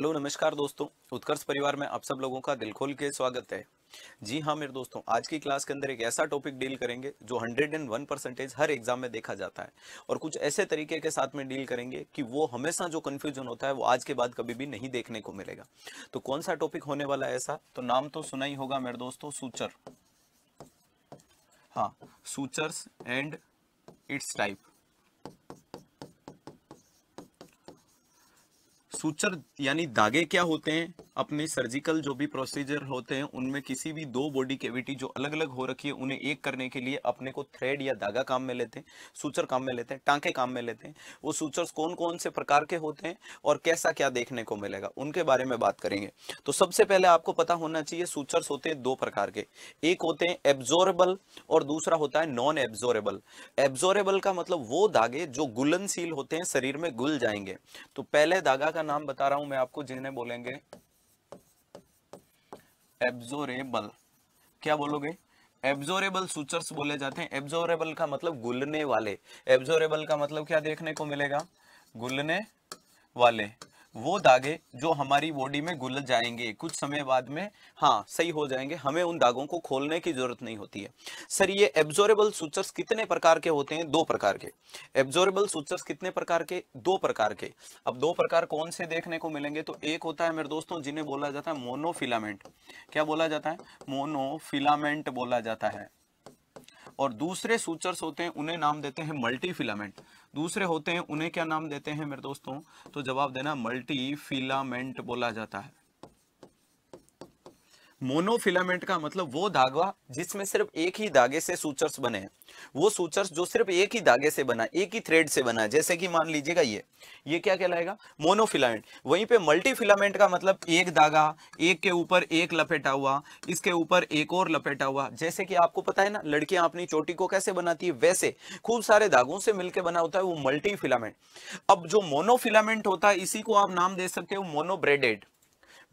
hello नमस्कार दोस्तों उत्कर्ष परिवार में आप सब लोगों का दिल खोल के स्वागत है जी हाँ मेरे दोस्तों आज की क्लास के अंदर एक ऐसा टॉपिक डील करेंगे जो 101 परसेंटेज हर एग्जाम में देखा जाता है और कुछ ऐसे तरीके के साथ में डील करेंगे कि वो हमेशा जो कंफ्यूजन होता है वो आज के बाद कभी भी नहीं देखने को मिलेगा तो कौन सा टॉपिक होने वाला है ऐसा तो नाम तो सुना ही होगा मेरे दोस्तों सूचर हाँ sutures and it's type suture यानी दागे क्या होते हैं अपने सर्जिकल जो भी प्रोसीजर होते हैं उनमें किसी भी दो बॉडी कैविटी जो अलग अलग हो रखी है उन्हें एक करने के लिए अपने को थ्रेड या धागा काम में लेते हैं सूचर काम में लेते हैं टांके काम में लेते हैं वो सूचर्स कौन कौन से प्रकार के होते हैं और कैसा क्या देखने को मिलेगा उनके बारे में बात करेंगे तो सबसे पहले आपको पता होना चाहिए सूचर्स होते हैं दो प्रकार के एक होते हैं एब्जोरेबल और दूसरा होता है नॉन एब्जोरेबल एब्जोरेबल का मतलब वो धागे जो गुलनशील होते हैं शरीर में गुल जाएंगे तो पहले धागा का नाम बता रहा हूं मैं आपको जिन्हें बोलेंगे एब्जोरेबल क्या बोलोगे एब्जोरेबल सूचर्स बोले जाते हैं एब्जोरेबल का मतलब गुलने वाले एब्जोरेबल का मतलब क्या देखने को मिलेगा गुलने वाले वो दागे जो हमारी बॉडी में गुल जाएंगे कुछ समय बाद में हाँ सही हो जाएंगे हमें उन दागों को खोलने की जरूरत नहीं होती है सर ये एब्जोरेबल सूचर्स कितने प्रकार के होते हैं दो प्रकार के एब्जोरेबल सूचर्स कितने प्रकार के दो प्रकार के अब दो प्रकार कौन से देखने को मिलेंगे तो एक होता है मेरे दोस्तों जिन्हें बोला जाता है मोनोफिलामेंट क्या बोला जाता है मोनोफिलामेंट बोला जाता है और दूसरे सूचर्स होते हैं उन्हें नाम देते हैं मल्टीफिलामेंट दूसरे होते हैं उन्हें क्या नाम देते हैं मेरे दोस्तों तो जवाब देना मल्टी फिलामेंट बोला जाता है मोनोफिलामेंट का मतलब वो धागा जिसमें सिर्फ एक ही धागे से सूचर्स बने हैं वो सूचर्स जो सिर्फ एक ही धागे से बना एक ही थ्रेड से बना है जैसे कि मान लीजिएगा ये ये क्या कहलाएगा मोनोफिलामेंट वहीं पे मल्टीफिलामेंट का मतलब एक धागा एक के ऊपर एक लपेटा हुआ इसके ऊपर एक और लपेटा हुआ जैसे कि आपको पता है ना लड़कियां अपनी चोटी को कैसे बनाती है वैसे खूब सारे धागों से मिलकर बना होता है वो मल्टीफिलामेंट अब जो मोनोफिलामेंट होता है इसी को आप नाम दे सकते हो monobraided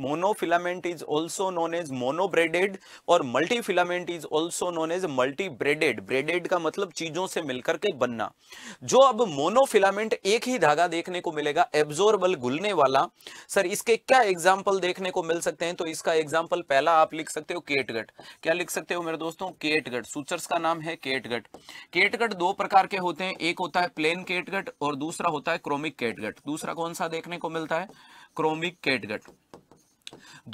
monofilament is also known as monobraided और multifilament is also known as multibraided braided का मतलब चीजों से मिलकर के बनना जो अब मोनोफिलामेंट एक ही धागा देखने को मिलेगा एब्जोर्बल घुलने वाला सर इसके क्या एग्जाम्पल देखने को मिल सकते हैं तो इसका एग्जाम्पल पहला आप लिख सकते हो केटगट क्या लिख सकते हो मेरे दोस्तों केटगट सूचर्स का नाम है केटगट केटगट दो प्रकार के होते हैं एक होता है प्लेन केटगट और दूसरा होता है क्रोमिक केटगट दूसरा कौन सा देखने को मिलता है क्रोमिक केटगट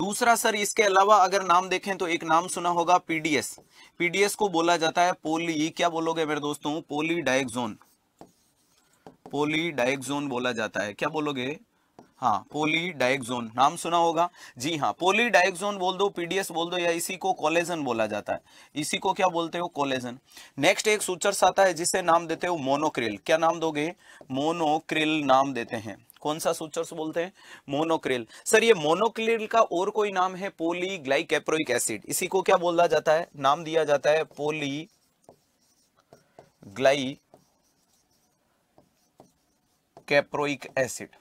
दूसरा सर इसके अलावा अगर नाम देखें तो एक नाम सुना होगा पीडीएस पीडीएस को बोला जाता है पोली क्या बोलोगे मेरे दोस्तों पोली डायक्जोन पोली डायक्जोन बोला जाता है क्या बोलोगे हाँ पोली डायक्जोन नाम सुना होगा जी हाँ पोली डायक्जोन बोल दो पीडीएस बोल दो या इसी को कॉलेजन बोला जाता है इसी को क्या बोलते हो कॉलेजन नेक्स्ट एक सूचर्स आता है जिसे नाम देते हो मोनोक्रिल क्या नाम दोगे मोनोक्रिल नाम देते हैं कौन सा सूचर्स बोलते हैं मोनोक्रिल सर ये मोनोक्रिल का और कोई नाम है पोली ग्लाइकेप्रोइक एसिड इसी को क्या बोला जाता है नाम दिया जाता है पोली ग्लाई कैप्रोइक एसिड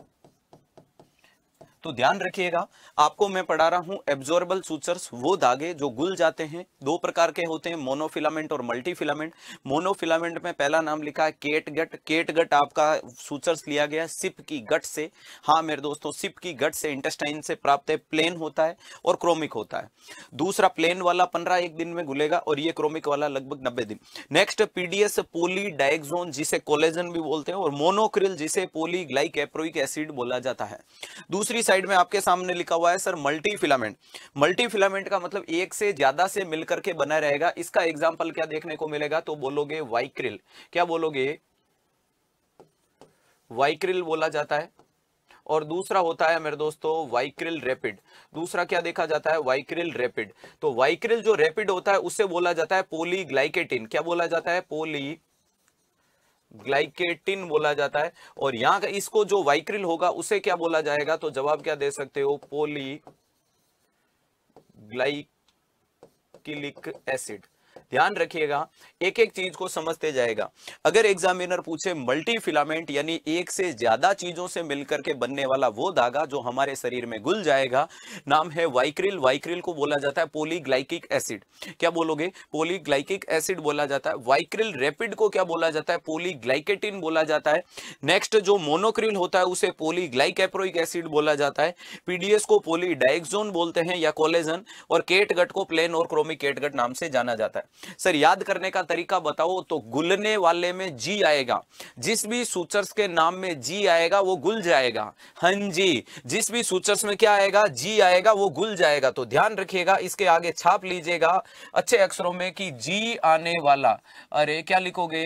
तो ध्यान रखिएगा आपको मैं पढ़ा रहा हूं एब्जॉर्बल सूचर्स वो धागे जो गुल जाते हैं दो प्रकार के होते हैं मोनोफिलामेंट और मल्टीफिलामेंट मोनोफिलामेंट में पहला नाम लिखा है केटगट केटगट आपका सूचर्स लिया गया सिप की गट से हाँ मेरे दोस्तों सिप की गट से इंटेस्टाइन से प्राप्त है प्लेन होता है और क्रोमिक होता है दूसरा प्लेन वाला पंद्रह एक दिन में गुलेगा और ये क्रोमिक वाला लगभग नब्बे दिन नेक्स्ट पीडीएस पोली डायग्जोन जिसे कोलेजन भी बोलते हैं और मोनोक्रिल जिसे पोली ग्लाइक एसिड बोला जाता है दूसरी साइड में आपके सामने लिखा हुआ है sir multi filament multi filament का मतलब एक से ज्यादा से मिलकर के बना रहेगा इसका एग्जाम्पल क्या देखने को मिलेगा तो बोलोगे वाइक्रिल क्या बोलोगे वाइक्रिल बोला जाता है और दूसरा होता है मेरे दोस्तों वाइक्रिल रैपिड दूसरा क्या देखा जाता है वाइक्रिल रैपिड तो वाइक्रिल जो रैपिड होता है उसे बोला जाता है पोलीग्लाइकेटिन क्या बोला जाता है पोली ग्लाइकेटिन बोला जाता है और यहां का इसको जो वाइक्रिल होगा उसे क्या बोला जाएगा तो जवाब क्या दे सकते हो पोली ग्लाइकिलिक एसिड ध्यान रखिएगा एक एक चीज को समझते जाएगा अगर एग्जामिनर पूछे मल्टी फिलामेंट यानी एक से ज्यादा चीजों से मिलकर के बनने वाला वो धागा जो हमारे शरीर में घुल जाएगा नाम है वाइक्रिल वाइक्रिल को बोला जाता है पोलीग्लाइकिक एसिड क्या बोलोगे पोलीग्लाइकिक एसिड बोला जाता है वाइक्रिल रेपिड को क्या बोला जाता है पोलीग्लाइकेटिन बोला जाता है नेक्स्ट जो मोनोक्रिल होता है उसे पोलीग्लाइकेप्रोइक एसिड बोला जाता है पीडीएस को पोलीडाइक्सोन बोलते हैं या कोलेजन और केटगट को प्लेन और क्रोमिकेटगट नाम से जाना जाता है सर याद करने का तरीका बताओ तो गुलने वाले में जी आएगा जिस भी सूचर्स के नाम में जी आएगा वो गुल जाएगा हन हाँ जी जिस भी सूचर्स में क्या आएगा जी आएगा वो गुल जाएगा तो ध्यान रखिएगा इसके आगे छाप लीजिएगा अच्छे अक्षरों में कि जी आने वाला अरे क्या लिखोगे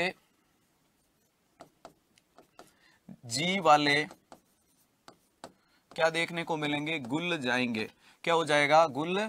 जी वाले क्या देखने को मिलेंगे गुल जाएंगे क्या हो जाएगा गुल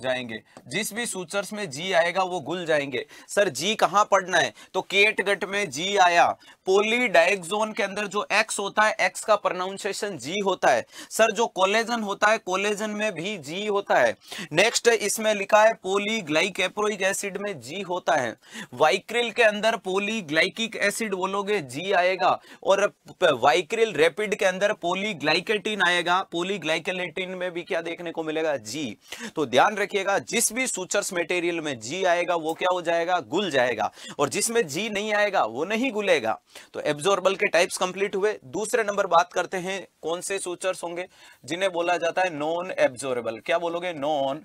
जाएंगे जिस भी सूचर्स में जी आएगा वो घुल जाएंगे सर जी कहां पढ़ना है तो केटगट में जी आया पोली पोलीडाइक्सोन के अंदर जो एक्स होता है एक्स का प्रोनाउंसिएशन जी होता है सर जो कोलेजन होता है कोलेजन में भी जी होता है नेक्स्ट इसमें लिखा है पोलीग्लाइकेप्रोइक एसिड में जी होता है वाइक्रिल के अंदर पोली ग्लाइकिक एसिड बोलोगे जी आएगा और वाइक्रिल रेपिड के अंदर पोलीग्लाइकेटिन आएगा पोलीग्लाइकेलेटिन में भी क्या देखने को मिलेगा जी तो ध्यान रखिएगा जिस भी सूचर्स मटेरियल में जी आएगा वो क्या हो जाएगा गुल जाएगा और जिसमें जी नहीं आएगा वो नहीं गुलेगा तो एब्जॉर्बल के टाइप्स कंप्लीट हुए दूसरे नंबर बात करते हैं कौन से सूचर्स होंगे जिन्हें बोला जाता है नॉन एब्जोरेबल क्या बोलोगे नॉन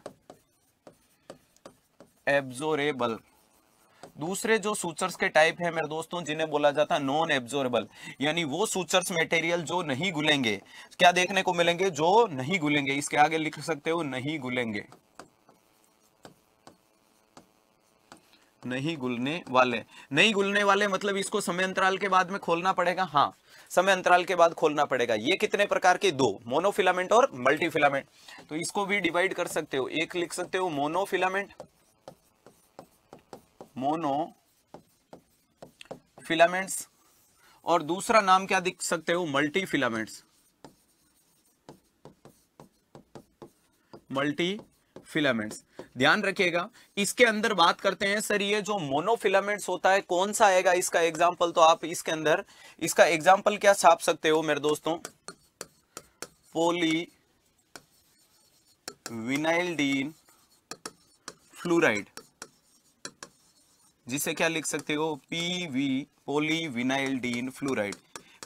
एब्जोरेबल दूसरे जो सूचर्स के टाइप है मेरे दोस्तों जिन्हें बोला जाता है नॉन एब्जोरेबल यानी वो सूचर्स मटेरियल जो नहीं घुलेंगे क्या देखने को मिलेंगे जो नहीं घुलेंगे इसके आगे लिख सकते हो नहीं घुलेंगे नहीं गुलने वाले नहीं गुलने वाले मतलब इसको समय अंतराल के बाद में खोलना पड़ेगा हाँ समय अंतराल के बाद खोलना पड़ेगा ये कितने प्रकार के दो मोनोफिलामेंट और मल्टीफिलामेंट तो इसको भी डिवाइड कर सकते हो एक लिख सकते हो मोनोफिलामेंट मोनो फिलामेंट्स और दूसरा नाम क्या दिख सकते हो मल्टी फिलामेंट्स मल्टी फिलामेंट्स ध्यान रखिएगा इसके अंदर बात करते हैं सर ये जो मोनोफिलामेंट्स होता है कौन सा आएगा इसका एग्जाम्पल तो आप इसके अंदर इसका एग्जाम्पल क्या छाप सकते हो मेरे दोस्तों पोली विनाइलडीन फ्लूराइड जिसे क्या लिख सकते हो PV poly vinylidene fluoride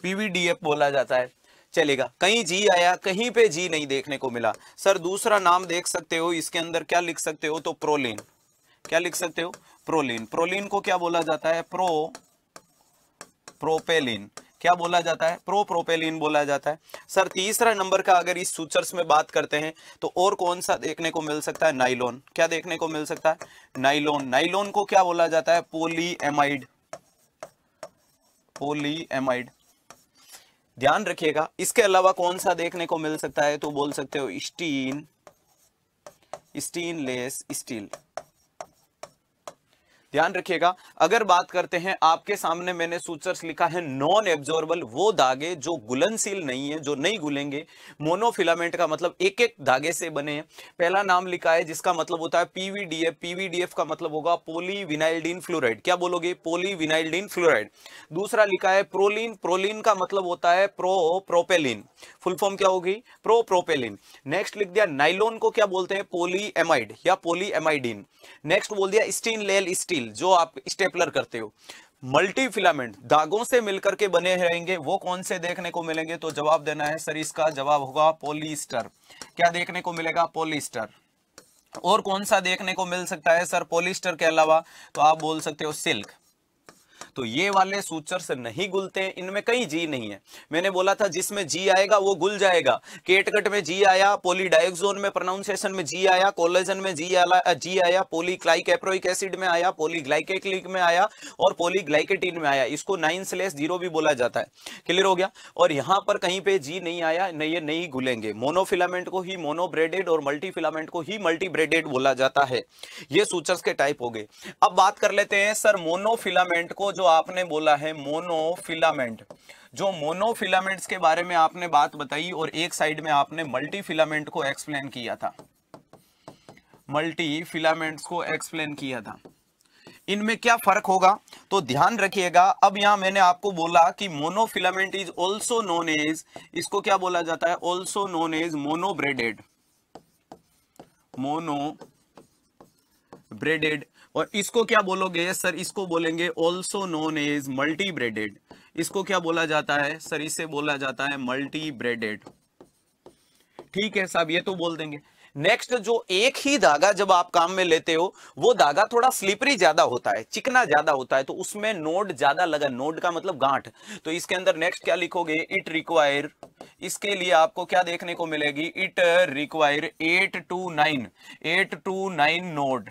PVDF बोला जाता है चलेगा कहीं जी आया कहीं पे जी नहीं देखने को मिला सर दूसरा नाम देख सकते हो इसके अंदर क्या लिख सकते हो तो प्रोलिन क्या लिख सकते हो प्रोलिन प्रोलिन को क्या बोला जाता है प्रो प्रोपेलिन क्या बोला जाता है प्रो प्रोपेलिन बोला जाता है सर तीसरा नंबर का अगर इस सूचर्स में बात करते हैं तो और कौन सा देखने को मिल सकता है नाइलोन क्या देखने को मिल सकता है नाइलोन नाइलोन को क्या बोला जाता है पोली एमाइड पोली एमाइड ध्यान रखिएगा इसके अलावा कौन सा देखने को मिल सकता है तो बोल सकते हो स्टीन स्टीनलेस स्टील ध्यान रखिएगा अगर बात करते हैं आपके सामने मैंने सूचर्स लिखा है नॉन एब्जॉर्बल वो धागे जो गुलनशील नहीं है जो नहीं गुलेंगे मोनोफिलामेंट का मतलब एक एक धागे से बने हैं पहला नाम लिखा है जिसका मतलब होता है पीवीडीएफ पीवीडीएफ का मतलब होगा पोलीविनाइलडीन फ्लोराइड क्या बोलोगे पोलीविनाइलडीन फ्लोराइड दूसरा लिखा है प्रोलिन प्रोलिन का मतलब होता है प्रो प्रोपेलिन फुल फॉर्म क्या होगी प्रो प्रोपेलिन नेक्स्ट लिख दिया नाइलोन को क्या बोलते हैं पोली एमाइड या पोली नेक्स्ट बोल दिया स्टीन लेल स्टील रील जो आप स्टेपलर करते हो मल्टी फिलामेंट से मिलकर के बने रहेंगे वो कौन से देखने को मिलेंगे तो जवाब देना है सर इसका जवाब होगा पोलिस्टर क्या देखने को मिलेगा पोलिस्टर और कौन सा देखने को मिल सकता है सर पोलिस्टर के अलावा तो आप बोल सकते हो सिल्क तो ये वाले सूचर से नहीं गुलते इनमें कहीं जी नहीं है मैंने बोला था जिसमें जी आएगा वो गुल जाएगा केटकट में जी आया पोलीडाइक्सोन में प्रोनाउंसिएशन में जी आया कोलेजन में जी आया जी आया पोलीक्लाइकेप्रोइक एसिड में आया पोलीग्लाइकेक्लिक में आया और पोलीग्लाइकेटिन में आया इसको नाइन स्लेस जीरो भी बोला जाता है क्लियर हो गया और यहां पर कहीं पे जी नहीं आया नहीं ये नहीं घुलेंगे मोनोफिलामेंट को ही मोनोब्रेडेड और मल्टीफिलामेंट को ही मल्टीब्रेडेड बोला जाता है ये सूचर्स के टाइप हो गए अब बात कर लेते हैं सर मोनोफिलामेंट को जो जो आपने बोला है मोनोफिलामेंट जो मोनोफिलामेंट्स के बारे में आपने बात बताई और एक साइड में आपने मल्टीफिलामेंट को एक्सप्लेन किया था मल्टीफिलामेंट्स को एक्सप्लेन किया था इनमें क्या फर्क होगा तो ध्यान रखिएगा अब यहां मैंने आपको बोला कि monofilament is also known as इसको क्या बोला जाता है also known as monobraided mono braided और इसको क्या बोलोगे सर इसको बोलेंगे also known as multi braided इसको क्या बोला जाता है सर इसे बोला जाता है मल्टी ब्रेडेड ठीक है साहब ये तो बोल देंगे नेक्स्ट जो एक ही धागा जब आप काम में लेते हो वो धागा थोड़ा स्लिपरी ज्यादा होता है चिकना ज्यादा होता है तो उसमें नोड ज्यादा लगा नोड का मतलब गांठ तो इसके अंदर नेक्स्ट क्या लिखोगे इट रिक्वायर इसके लिए आपको क्या देखने को मिलेगी it require eight two nine eight two nine node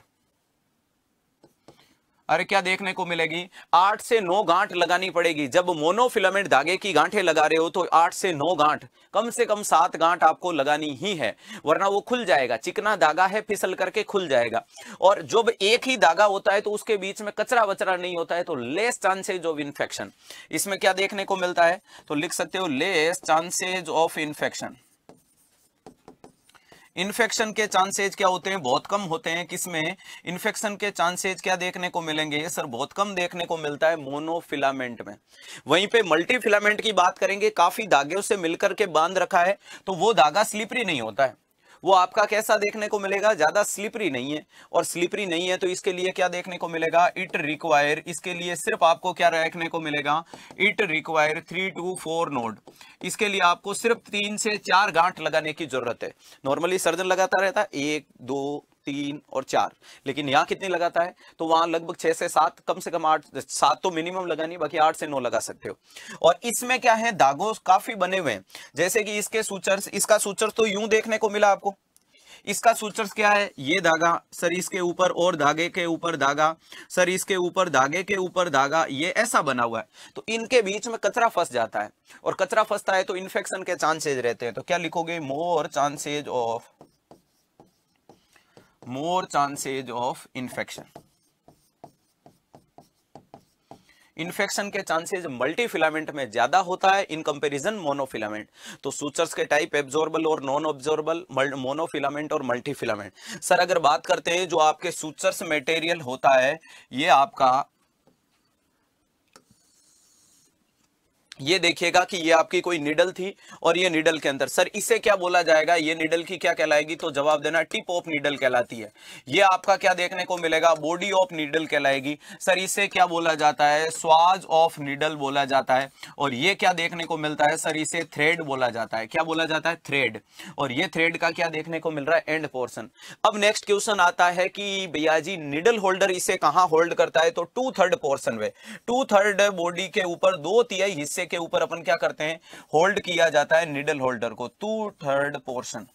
अरे क्या देखने को मिलेगी आठ से नौ गांठ लगानी पड़ेगी जब मोनोफिलामेंट धागे की गांठें लगा रहे हो तो आठ से नौ गांठ कम से कम सात गांठ आपको लगानी ही है वरना वो खुल जाएगा चिकना धागा है फिसल करके खुल जाएगा और जब एक ही धागा होता है तो उसके बीच में कचरा वचरा नहीं होता है तो लेस चांसेज ऑफ इन्फेक्शन इसमें क्या देखने को मिलता है तो लिख सकते हो less chances of infection infection के चांसेज क्या होते हैं बहुत कम होते हैं किसमें इन्फेक्शन के चांसेज क्या देखने को मिलेंगे सर बहुत कम देखने को मिलता है मोनोफिलामेंट में वहीं पे मल्टीफिलामेंट की बात करेंगे काफी धागे उसे मिलकर के बांध रखा है तो वो धागा स्लिपरी नहीं होता है वो आपका कैसा देखने को मिलेगा ज़्यादा स्लिपरी नहीं है और स्लिपरी नहीं है तो इसके लिए क्या देखने को मिलेगा इट रिक्वायर इसके लिए सिर्फ आपको क्या देखने को मिलेगा it require three two four node इसके लिए आपको सिर्फ तीन से चार गांठ लगाने की जरूरत है नॉर्मली सर्जन लगाता रहता है एक दो तीन और चार लेकिन यहाँ कितनी लगाता है तो वहां लगभग छह से सात कम से कम आठ सात तो मिनिमम लगानी बाकी आठ से नौ लगा सकते हो और इसमें क्या है दागों काफी बने हुए हैं जैसे कि इसके सूचर्स इसका सूचर तो यूं देखने को मिला आपको इसका सूचर्स क्या है ये धागा सर इसके ऊपर और धागे के ऊपर धागा सर इसके ऊपर धागे के ऊपर धागा ये ऐसा बना हुआ है तो इनके बीच में कचरा फंस जाता है और कचरा फंसता है तो इन्फेक्शन के चांसेज रहते हैं तो क्या लिखोगे more chances of more chances of infection infection के चांसेज मल्टीफिलामेंट में ज्यादा होता है इन कंपैरिजन मोनोफिलामेंट तो सूचर्स के टाइप एब्जॉर्बल और नॉन ऑब्जॉर्बल मोनोफिलामेंट और मल्टीफिलामेंट सर अगर बात करते हैं जो आपके सूचर्स मटेरियल होता है ये आपका ये देखिएगा कि ये आपकी कोई निडल थी और ये निडल के अंदर सर इसे क्या बोला जाएगा ये निडल की क्या कहलाएगी तो जवाब देना टिप ऑफ निडल कहलाती है ये आपका क्या देखने को मिलेगा बॉडी ऑफ निडल कहलाएगी सर इसे क्या बोला जाता है स्वाज ऑफ निडल बोला जाता है और ये क्या देखने को मिलता है सर इसे थ्रेड बोला जाता है क्या बोला जाता है थ्रेड और ये थ्रेड का क्या देखने को मिल रहा है एंड पोर्सन अब नेक्स्ट क्वेश्चन आता है कि भैया जी निडल होल्डर इसे कहा होल्ड करता है तो टू थर्ड पोर्सन में टू थर्ड बॉडी के ऊपर दो तीय हिस्से के ऊपर अपन क्या करते हैं होल्ड किया जाता है निडल होल्डर को टू थर्ड पोर्शन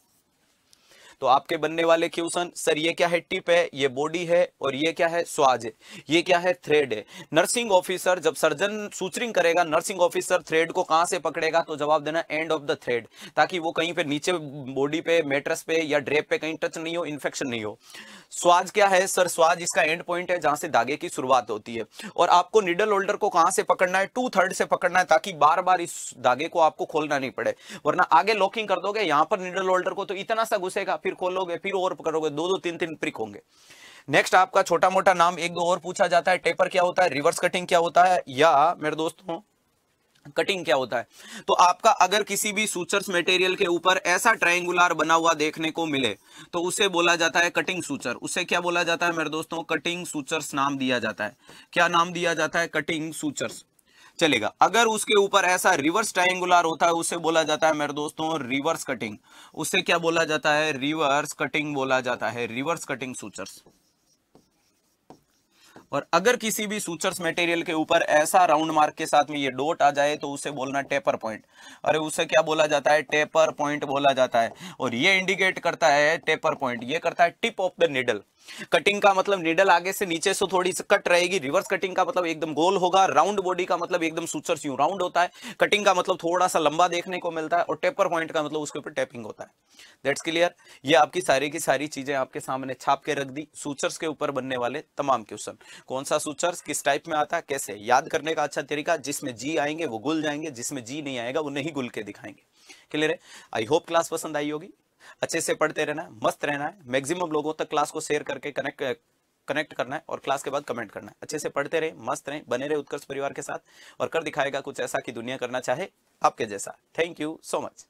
तो आपके बनने वाले क्वेश्चन सर ये क्या है टिप है ये बॉडी है और ये क्या है स्वाज है ये क्या है थ्रेड है नर्सिंग ऑफिसर जब सर्जन सूचरिंग करेगा नर्सिंग ऑफिसर थ्रेड को कहां से पकड़ेगा तो जवाब देना एंड ऑफ द थ्रेड ताकि वो कहीं पे नीचे बॉडी पे मेट्रस पे या ड्रेप पे कहीं टच नहीं हो इन्फेक्शन नहीं हो स्वाज क्या है सर स्वाज इसका एंड पॉइंट है जहां से धागे की शुरुआत होती है और आपको निडल होल्डर को कहां से पकड़ना है टू थर्ड से पकड़ना है ताकि बार बार इस धागे को आपको खोलना नहीं पड़े वरना आगे लॉकिंग कर दोगे यहां पर निडल होल्डर को तो इतना सा घुसेगा फिर खोलोगे फिर और करोगे दो दो तीन तीन प्रिक होंगे नेक्स्ट आपका छोटा मोटा नाम एक दो और पूछा जाता है टेपर क्या होता है रिवर्स कटिंग क्या होता है या मेरे दोस्तों कटिंग क्या होता है तो आपका अगर किसी भी सूचर्स मटेरियल के ऊपर ऐसा ट्रायंगुलर बना हुआ देखने को मिले तो उसे बोला जाता है कटिंग सूचर उसे क्या बोला जाता है मेरे दोस्तों कटिंग सूचर्स नाम दिया जाता है क्या नाम दिया जाता है कटिंग सूचर्स चलेगा अगर उसके ऊपर ऐसा रिवर्स ट्राइंगुलर होता है उसे बोला जाता है मेरे दोस्तों रिवर्स कटिंग उससे क्या बोला जाता है रिवर्स कटिंग बोला जाता है रिवर्स कटिंग सूचर्स और अगर किसी भी सूचर्स मटेरियल के ऊपर ऐसा राउंड मार्क के साथ में ये डोट आ जाए तो उसे बोलना टेपर पॉइंट अरे उसे क्या बोला जाता है टेपर पॉइंट बोला जाता है और ये इंडिकेट करता है टेपर पॉइंट ये करता है tip of the needle cutting का मतलब निडल आगे से नीचे से थोड़ी सी कट रहेगी रिवर्स कटिंग का मतलब एकदम गोल होगा राउंड बॉडी का मतलब एकदम सूचर यूं राउंड होता है कटिंग का मतलब थोड़ा सा लंबा देखने को मिलता है और टेपर पॉइंट का मतलब उसके ऊपर टैपिंग होता है दैट्स क्लियर ये आपकी सारी की सारी चीजें आपके सामने छाप के रख दी सूचर्स के ऊपर बनने वाले तमाम क्वेश्चन कौन सा सूचर्स किस टाइप में आता है कैसे याद करने का अच्छा तरीका जिसमें जी आएंगे वो गुल जाएंगे जिसमें जी नहीं आएगा वो नहीं गुल के दिखाएंगे क्लियर है आई होप क्लास पसंद आई होगी अच्छे से पढ़ते रहना है मस्त रहना है मैक्सिमम लोगों तक क्लास को शेयर करके कनेक्ट कनेक्ट करना है और क्लास के बाद कमेंट करना है अच्छे से पढ़ते रहे मस्त रहे बने रहे उत्कर्ष परिवार के साथ और कर दिखाएगा कुछ ऐसा कि दुनिया करना चाहे आपके जैसा थैंक यू सो मच